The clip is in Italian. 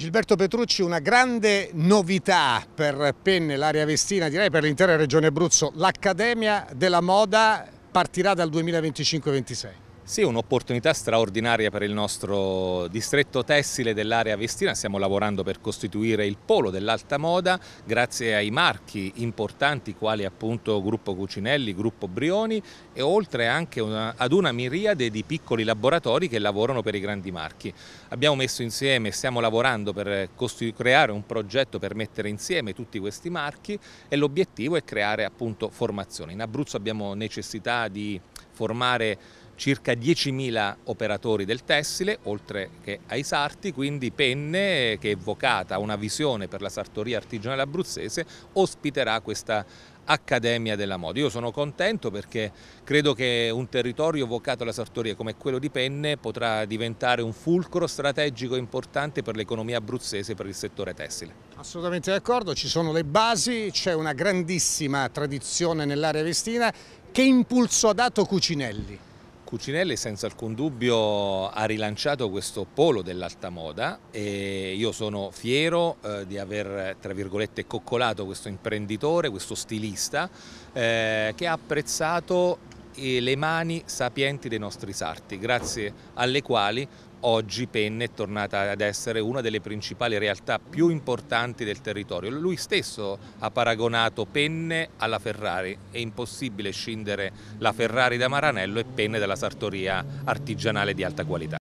Gilberto Petrucci, una grande novità per Penne, l'area Vestina, direi per l'intera regione Abruzzo, l'Accademia della Moda partirà dal 2025-26. Sì, un'opportunità straordinaria per il nostro distretto tessile dell'area vestina, stiamo lavorando per costituire il polo dell'alta moda grazie ai marchi importanti quali appunto Gruppo Cucinelli, Gruppo Brioni e oltre anche una, ad una miriade di piccoli laboratori che lavorano per i grandi marchi. Abbiamo messo insieme, stiamo lavorando per creare un progetto per mettere insieme tutti questi marchi e l'obiettivo è creare appunto formazione. In Abruzzo abbiamo necessità di formare circa 10.000 operatori del tessile, oltre che ai sarti, quindi Penne, che è evocata una visione per la sartoria artigianale abruzzese, ospiterà questa Accademia della Moda. Io sono contento perché credo che un territorio vocato alla sartoria come quello di Penne potrà diventare un fulcro strategico importante per l'economia abruzzese e per il settore tessile. Assolutamente d'accordo, ci sono le basi, c'è una grandissima tradizione nell'area vestina. Che impulso ha dato Cucinelli? Cucinelli senza alcun dubbio ha rilanciato questo polo dell'alta moda e io sono fiero eh, di aver tra virgolette coccolato questo imprenditore, questo stilista eh, che ha apprezzato eh, le mani sapienti dei nostri sarti, grazie alle quali Oggi Penne è tornata ad essere una delle principali realtà più importanti del territorio. Lui stesso ha paragonato Penne alla Ferrari. È impossibile scindere la Ferrari da Maranello e Penne dalla sartoria artigianale di alta qualità.